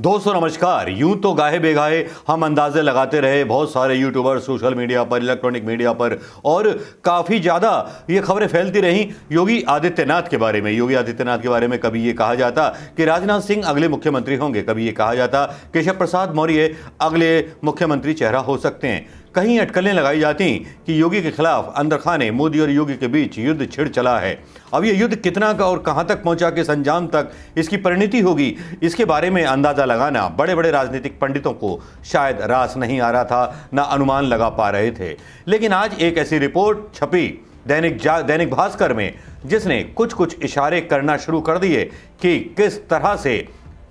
दोस्तों नमस्कार यूं तो गाहे बेगाहे हम अंदाजे लगाते रहे बहुत सारे यूट्यूबर सोशल मीडिया पर इलेक्ट्रॉनिक मीडिया पर और काफ़ी ज़्यादा ये खबरें फैलती रहीं योगी आदित्यनाथ के बारे में योगी आदित्यनाथ के बारे में कभी ये कहा जाता कि राजनाथ सिंह अगले मुख्यमंत्री होंगे कभी ये कहा जाता केशव प्रसाद मौर्य अगले मुख्यमंत्री चेहरा हो सकते हैं कहीं अटकलें लगाई जाती कि योगी के खिलाफ अंदर खाने मोदी और योगी के बीच युद्ध छिड़ चला है अब ये युद्ध कितना का और कहां तक पहुंचा किस अंजाम तक इसकी परिणति होगी इसके बारे में अंदाज़ा लगाना बड़े बड़े राजनीतिक पंडितों को शायद रास नहीं आ रहा था ना अनुमान लगा पा रहे थे लेकिन आज एक ऐसी रिपोर्ट छपी दैनिक जा दैनिक भास्कर में जिसने कुछ कुछ इशारे करना शुरू कर दिए कि किस तरह से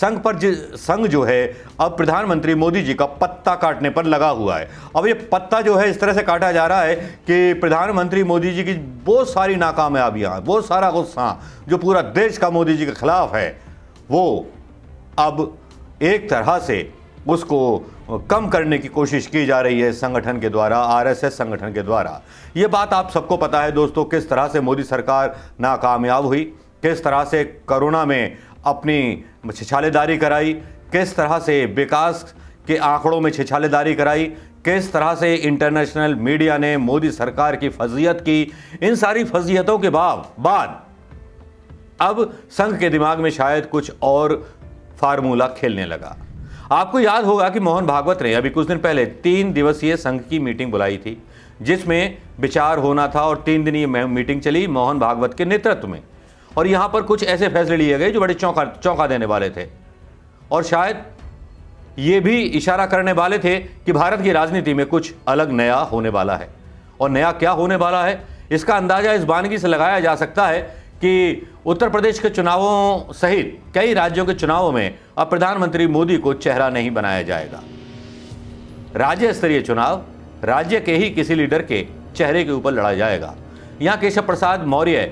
संघ पर संघ जो है अब प्रधानमंत्री मोदी जी का पत्ता काटने पर लगा हुआ है अब ये पत्ता जो है इस तरह से काटा जा रहा है कि प्रधानमंत्री मोदी जी की बहुत सारी नाकामयाबियाँ बहुत सारा गुस्सा जो पूरा देश का मोदी जी के खिलाफ है वो अब एक तरह से उसको कम करने की कोशिश की जा रही है संगठन के द्वारा आरएसएस संगठन के द्वारा ये बात आप सबको पता है दोस्तों किस तरह से मोदी सरकार नाकामयाब हुई किस तरह से कोरोना में अपनी छिछालेदारी कराई किस तरह से विकास के आंकड़ों में छिछालेदारी कराई किस तरह से इंटरनेशनल मीडिया ने मोदी सरकार की फजीयत की इन सारी फजीयतों के बाद बाद अब संघ के दिमाग में शायद कुछ और फार्मूला खेलने लगा आपको याद होगा कि मोहन भागवत ने अभी कुछ दिन पहले तीन दिवसीय संघ की मीटिंग बुलाई थी जिसमें विचार होना था और तीन दिन ये मीटिंग चली मोहन भागवत के नेतृत्व में और यहाँ पर कुछ ऐसे फैसले लिए गए जो बड़े चौंका चौंका देने वाले थे और शायद ये भी इशारा करने वाले थे कि भारत की राजनीति में कुछ अलग नया होने वाला है और नया क्या होने वाला है इसका अंदाज़ा इस बानगी से लगाया जा सकता है कि उत्तर प्रदेश के चुनावों सहित कई राज्यों के चुनावों में अब प्रधानमंत्री मोदी को चेहरा नहीं बनाया जाएगा राज्य स्तरीय चुनाव राज्य के ही किसी लीडर के चेहरे के ऊपर लड़ा जाएगा यहाँ केशव प्रसाद मौर्य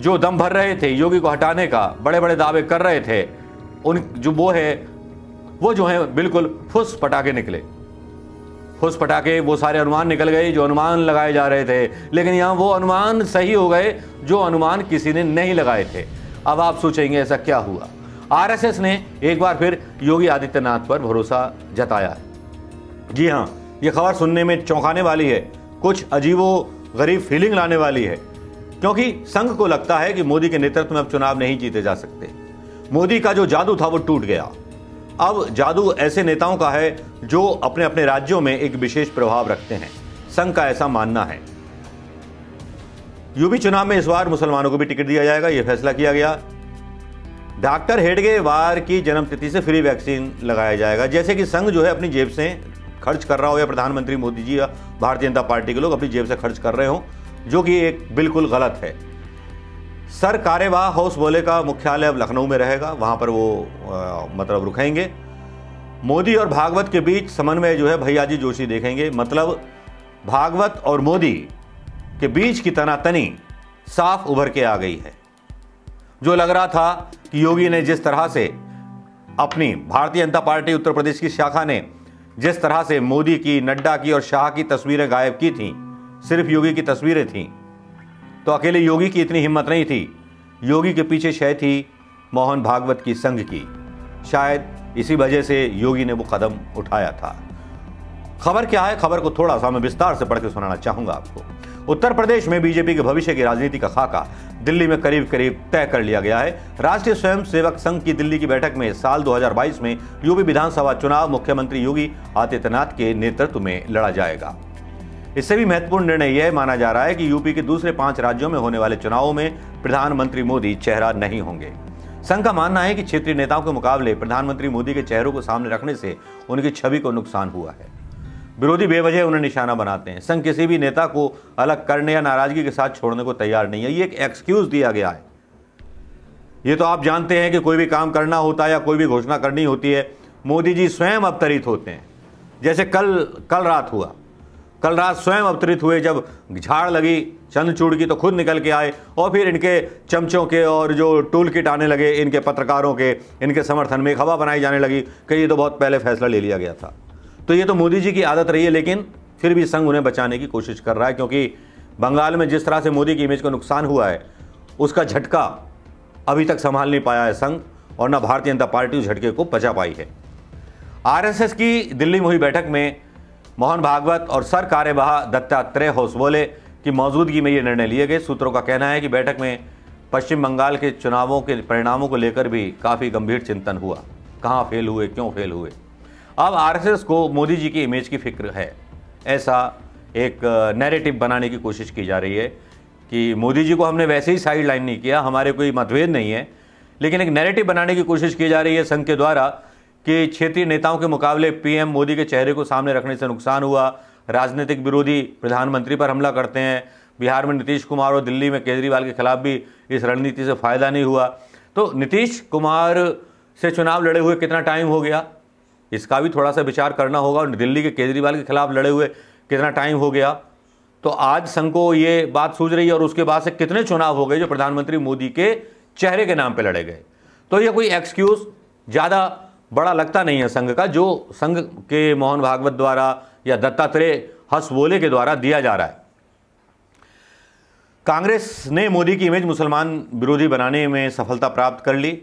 जो दम भर रहे थे योगी को हटाने का बड़े बड़े दावे कर रहे थे उन जो वो है वो जो है बिल्कुल फुस पटाखे निकले फुस पटाखे वो सारे अनुमान निकल गए जो अनुमान लगाए जा रहे थे लेकिन यहाँ वो अनुमान सही हो गए जो अनुमान किसी ने नहीं लगाए थे अब आप सोचेंगे ऐसा क्या हुआ आरएसएस ने एक बार फिर योगी आदित्यनाथ पर भरोसा जताया जी हाँ ये खबर सुनने में चौंकाने वाली है कुछ अजीबो गरीब फीलिंग लाने वाली है क्योंकि संघ को लगता है कि मोदी के नेतृत्व में अब चुनाव नहीं जीते जा सकते मोदी का जो जादू था वो टूट गया अब जादू ऐसे नेताओं का है जो अपने अपने राज्यों में एक विशेष प्रभाव रखते हैं संघ का ऐसा मानना है यूपी चुनाव में इस बार मुसलमानों को भी टिकट दिया जाएगा यह फैसला किया गया डॉक्टर हेडगे वार की जन्मतिथि से फ्री वैक्सीन लगाया जाएगा जैसे कि संघ जो है अपनी जेब से खर्च कर रहा हो या प्रधानमंत्री मोदी जी या भारतीय जनता पार्टी के लोग अपनी जेब से खर्च कर रहे हों जो कि एक बिल्कुल गलत है सर कार्यवाह हाउस बोले का मुख्यालय अब लखनऊ में रहेगा वहाँ पर वो आ, मतलब रुकेंगे मोदी और भागवत के बीच समन्वय जो है भैया जी जोशी देखेंगे मतलब भागवत और मोदी के बीच की तनातनी साफ उभर के आ गई है जो लग रहा था कि योगी ने जिस तरह से अपनी भारतीय जनता पार्टी उत्तर प्रदेश की शाखा ने जिस तरह से मोदी की नड्डा की और शाह की तस्वीरें गायब की थीं सिर्फ योगी की तस्वीरें थीं तो अकेले योगी की इतनी हिम्मत नहीं थी योगी के पीछे शय थी मोहन भागवत की संघ की शायद इसी वजह से योगी ने वो कदम उठाया था खबर क्या है खबर को थोड़ा सा मैं विस्तार से पढ़ के सुनाना चाहूंगा आपको उत्तर प्रदेश में बीजेपी के भविष्य की राजनीति का खाका दिल्ली में करीब करीब तय कर लिया गया है राष्ट्रीय स्वयंसेवक संघ की दिल्ली की बैठक में साल 2022 में यूपी विधानसभा चुनाव मुख्यमंत्री योगी आदित्यनाथ के नेतृत्व में लड़ा जाएगा इससे भी महत्वपूर्ण निर्णय यह माना जा रहा है कि यूपी के दूसरे पांच राज्यों में होने वाले चुनावों में प्रधानमंत्री मोदी चेहरा नहीं होंगे संघ का मानना है कि क्षेत्रीय नेताओं के मुकाबले प्रधानमंत्री मोदी के चेहरों को सामने रखने से उनकी छवि को नुकसान हुआ है विरोधी बेवजह उन्हें निशाना बनाते हैं संघ किसी भी नेता को अलग करने या नाराजगी के साथ छोड़ने को तैयार नहीं है ये एक एक्सक्यूज दिया गया है ये तो आप जानते हैं कि कोई भी काम करना होता है या कोई भी घोषणा करनी होती है मोदी जी स्वयं अवतरित होते हैं जैसे कल कल रात हुआ कल रात स्वयं अवतरित हुए जब झाड़ लगी चंद्रचूड़ की तो खुद निकल के आए और फिर इनके चमचों के और जो टूल किट आने लगे इनके पत्रकारों के इनके समर्थन में एक हवा बनाई जाने लगी कि ये तो बहुत पहले फैसला ले लिया गया था तो ये तो मोदी जी की आदत रही है लेकिन फिर भी संघ उन्हें बचाने की कोशिश कर रहा है क्योंकि बंगाल में जिस तरह से मोदी की इमेज को नुकसान हुआ है उसका झटका अभी तक संभाल नहीं पाया है संघ और न भारतीय जनता पार्टी उस झटके को बचा पाई है आरएसएस की दिल्ली में हुई बैठक में मोहन भागवत और सर कार्यवाह दत्तात्रेय होस बोले कि मौजूदगी में ये निर्णय लिए गए सूत्रों का कहना है कि बैठक में पश्चिम बंगाल के चुनावों के परिणामों को लेकर भी काफ़ी गंभीर चिंतन हुआ कहाँ फेल हुए क्यों फेल हुए अब आरएसएस को मोदी जी की इमेज की फिक्र है ऐसा एक नैरेटिव बनाने की कोशिश की जा रही है कि मोदी जी को हमने वैसे ही साइड लाइन नहीं किया हमारे कोई मतभेद नहीं है लेकिन एक नैरेटिव बनाने की कोशिश की जा रही है संघ के द्वारा कि क्षेत्रीय नेताओं के मुकाबले पीएम मोदी के चेहरे को सामने रखने से नुकसान हुआ राजनीतिक विरोधी प्रधानमंत्री पर हमला करते हैं बिहार में नीतीश कुमार और दिल्ली में केजरीवाल के खिलाफ भी इस रणनीति से फायदा नहीं हुआ तो नीतीश कुमार से चुनाव लड़े हुए कितना टाइम हो गया इसका भी थोड़ा सा विचार करना होगा और दिल्ली के केजरीवाल के खिलाफ लड़े हुए कितना टाइम हो गया तो आज संघ को ये बात सूझ रही है और उसके बाद से कितने चुनाव हो गए जो प्रधानमंत्री मोदी के चेहरे के नाम पर लड़े गए तो यह कोई एक्सक्यूज़ ज़्यादा बड़ा लगता नहीं है संघ का जो संघ के मोहन भागवत द्वारा या दत्तात्रेय हसबोले के द्वारा दिया जा रहा है कांग्रेस ने मोदी की इमेज मुसलमान विरोधी बनाने में सफलता प्राप्त कर ली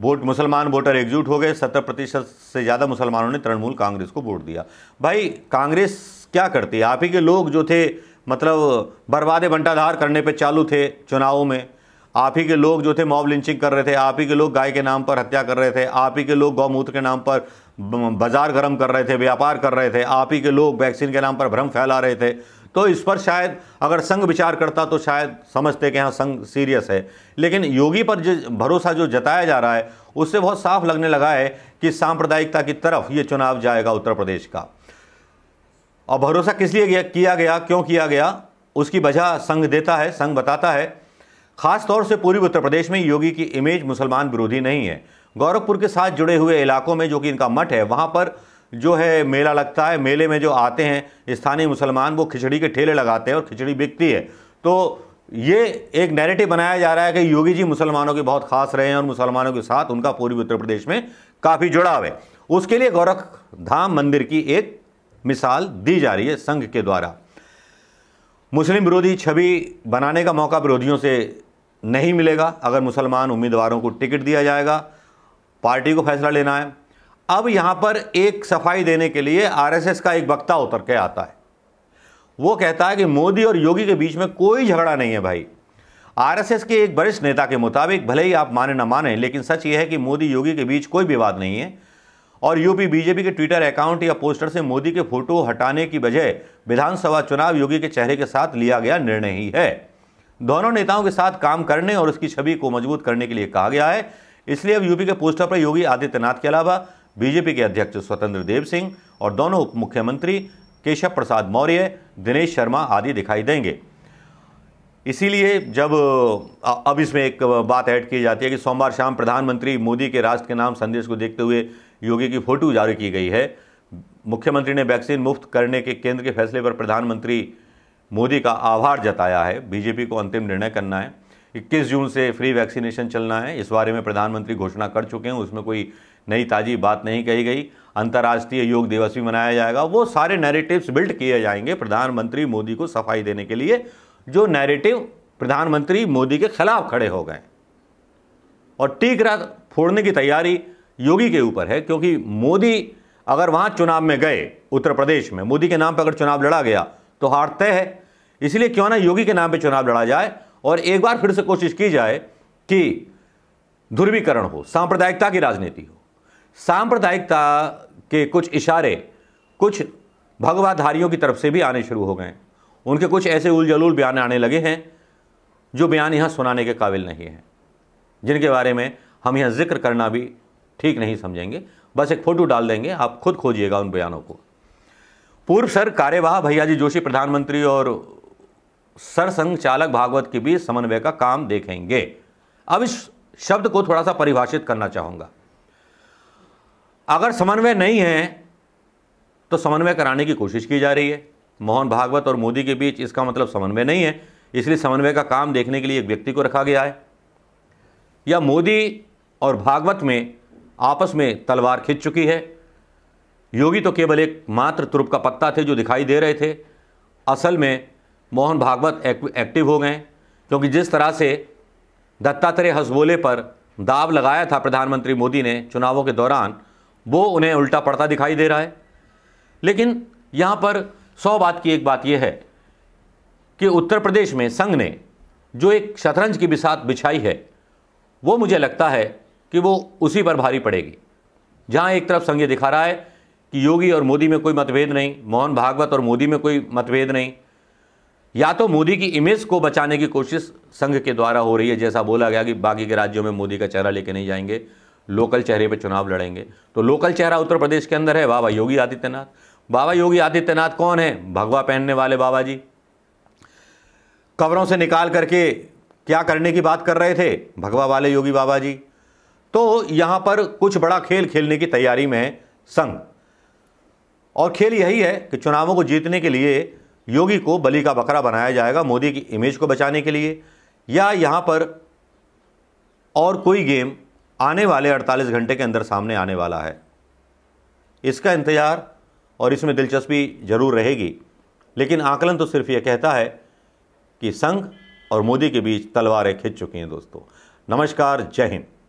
वोट मुसलमान वोटर एकजुट हो गए सत्तर प्रतिशत से ज़्यादा मुसलमानों ने तृणमूल कांग्रेस को वोट दिया भाई कांग्रेस क्या करती है आप ही के लोग जो थे मतलब बर्बादे बंटाधार करने पे चालू थे चुनावों में आप ही के लोग जो थे मॉब लिंचिंग कर रहे थे आप ही के लोग गाय के नाम पर हत्या कर रहे थे आप ही के लोग गौमूत्र के नाम पर बाजार गर्म कर रहे थे व्यापार कर रहे थे आप ही के लोग वैक्सीन के नाम पर भ्रम फैला रहे थे तो इस पर शायद अगर संघ विचार करता तो शायद समझते कि हाँ संघ सीरियस है लेकिन योगी पर जो भरोसा जो जताया जा रहा है उससे बहुत साफ लगने लगा है कि सांप्रदायिकता की तरफ ये चुनाव जाएगा उत्तर प्रदेश का और भरोसा किस लिए किया गया क्यों किया गया उसकी वजह संघ देता है संघ बताता है खासतौर से पूर्वी उत्तर प्रदेश में योगी की इमेज मुसलमान विरोधी नहीं है गोरखपुर के साथ जुड़े हुए इलाकों में जो कि इनका मठ है वहाँ पर जो है मेला लगता है मेले में जो आते हैं स्थानीय मुसलमान वो खिचड़ी के ठेले लगाते हैं और खिचड़ी बिकती है तो ये एक नैरेटिव बनाया जा रहा है कि योगी जी मुसलमानों के बहुत खास रहे हैं और मुसलमानों के साथ उनका पूर्वी उत्तर प्रदेश में काफ़ी जुड़ाव है उसके लिए गोरखधाम धाम मंदिर की एक मिसाल दी जा रही है संघ के द्वारा मुस्लिम विरोधी छवि बनाने का मौका विरोधियों से नहीं मिलेगा अगर मुसलमान उम्मीदवारों को टिकट दिया जाएगा पार्टी को फैसला लेना है अब यहाँ पर एक सफाई देने के लिए आरएसएस का एक वक्ता उतर के आता है वो कहता है कि मोदी और योगी के बीच में कोई झगड़ा नहीं है भाई आरएसएस के एक वरिष्ठ नेता के मुताबिक भले ही आप माने ना माने लेकिन सच यह है कि मोदी योगी के बीच कोई विवाद नहीं है और यूपी बीजेपी के ट्विटर अकाउंट या पोस्टर से मोदी के फोटो हटाने की बजाय विधानसभा चुनाव योगी के चेहरे के साथ लिया गया निर्णय ही है दोनों नेताओं के साथ काम करने और उसकी छवि को मजबूत करने के लिए कहा गया है इसलिए अब यूपी के पोस्टर पर योगी आदित्यनाथ के अलावा बीजेपी के अध्यक्ष स्वतंत्र देव सिंह और दोनों उप मुख्यमंत्री केशव प्रसाद मौर्य दिनेश शर्मा आदि दिखाई देंगे इसीलिए जब अब इसमें एक बात ऐड की जाती है कि सोमवार शाम प्रधानमंत्री मोदी के राष्ट्र के नाम संदेश को देखते हुए योगी की फ़ोटो जारी की गई है मुख्यमंत्री ने वैक्सीन मुफ्त करने के केंद्र के फैसले पर प्रधानमंत्री मोदी का आभार जताया है बीजेपी को अंतिम निर्णय करना है 21 जून से फ्री वैक्सीनेशन चलना है इस बारे में प्रधानमंत्री घोषणा कर चुके हैं उसमें कोई नई ताज़ी बात नहीं कही गई अंतर्राष्ट्रीय योग दिवस भी मनाया जाएगा वो सारे नैरेटिव्स बिल्ड किए जाएंगे प्रधानमंत्री मोदी को सफाई देने के लिए जो नैरेटिव प्रधानमंत्री मोदी के खिलाफ खड़े हो गए और टीकरा फोड़ने की तैयारी योगी के ऊपर है क्योंकि मोदी अगर वहाँ चुनाव में गए उत्तर प्रदेश में मोदी के नाम पर अगर चुनाव लड़ा गया तो हारते हैं इसलिए क्यों ना योगी के नाम पे चुनाव लड़ा जाए और एक बार फिर से कोशिश की जाए कि ध्रुवीकरण हो सांप्रदायिकता की राजनीति हो सांप्रदायिकता के कुछ इशारे कुछ भगवाधारियों की तरफ से भी आने शुरू हो गए उनके कुछ ऐसे उलझलूल बयान आने लगे हैं जो बयान यहाँ सुनाने के काबिल नहीं हैं जिनके बारे में हम यहाँ जिक्र करना भी ठीक नहीं समझेंगे बस एक फ़ोटो डाल देंगे आप खुद खोजिएगा उन बयानों को पूर्व सर कार्यवाह भैया जी जोशी प्रधानमंत्री और सरसंघ चालक भागवत के बीच समन्वय का काम देखेंगे अब इस शब्द को थोड़ा सा परिभाषित करना चाहूंगा अगर समन्वय नहीं है तो समन्वय कराने की कोशिश की जा रही है मोहन भागवत और मोदी के बीच इसका मतलब समन्वय नहीं है इसलिए समन्वय का काम देखने के लिए एक व्यक्ति को रखा गया है या मोदी और भागवत में आपस में तलवार खिंच चुकी है योगी तो केवल एक मात्र तुरुप का पत्ता थे जो दिखाई दे रहे थे असल में मोहन भागवत एक्टिव हो गए क्योंकि जिस तरह से दत्तात्रेय हसबोले पर दाव लगाया था प्रधानमंत्री मोदी ने चुनावों के दौरान वो उन्हें उल्टा पड़ता दिखाई दे रहा है लेकिन यहाँ पर सौ बात की एक बात यह है कि उत्तर प्रदेश में संघ ने जो एक शतरंज की बिसात बिछाई है वो मुझे लगता है कि वो उसी पर भारी पड़ेगी जहाँ एक तरफ संघ ये दिखा रहा है कि योगी और मोदी में कोई मतभेद नहीं मोहन भागवत और मोदी में कोई मतभेद नहीं या तो मोदी की इमेज को बचाने की कोशिश संघ के द्वारा हो रही है जैसा बोला गया कि बाकी के राज्यों में मोदी का चेहरा लेके नहीं जाएंगे लोकल चेहरे पे चुनाव लड़ेंगे तो लोकल चेहरा उत्तर प्रदेश के अंदर है बाबा योगी आदित्यनाथ बाबा योगी आदित्यनाथ कौन है भगवा पहनने वाले बाबा जी कवरों से निकाल करके क्या करने की बात कर रहे थे भगवा वाले योगी बाबा जी तो यहां पर कुछ बड़ा खेल खेलने की तैयारी में है संघ और खेल यही है कि चुनावों को जीतने के लिए योगी को बलि का बकरा बनाया जाएगा मोदी की इमेज को बचाने के लिए या यहाँ पर और कोई गेम आने वाले 48 घंटे के अंदर सामने आने वाला है इसका इंतज़ार और इसमें दिलचस्पी जरूर रहेगी लेकिन आकलन तो सिर्फ ये कहता है कि संघ और मोदी के बीच तलवारें खिंच चुकी हैं दोस्तों नमस्कार जय हिंद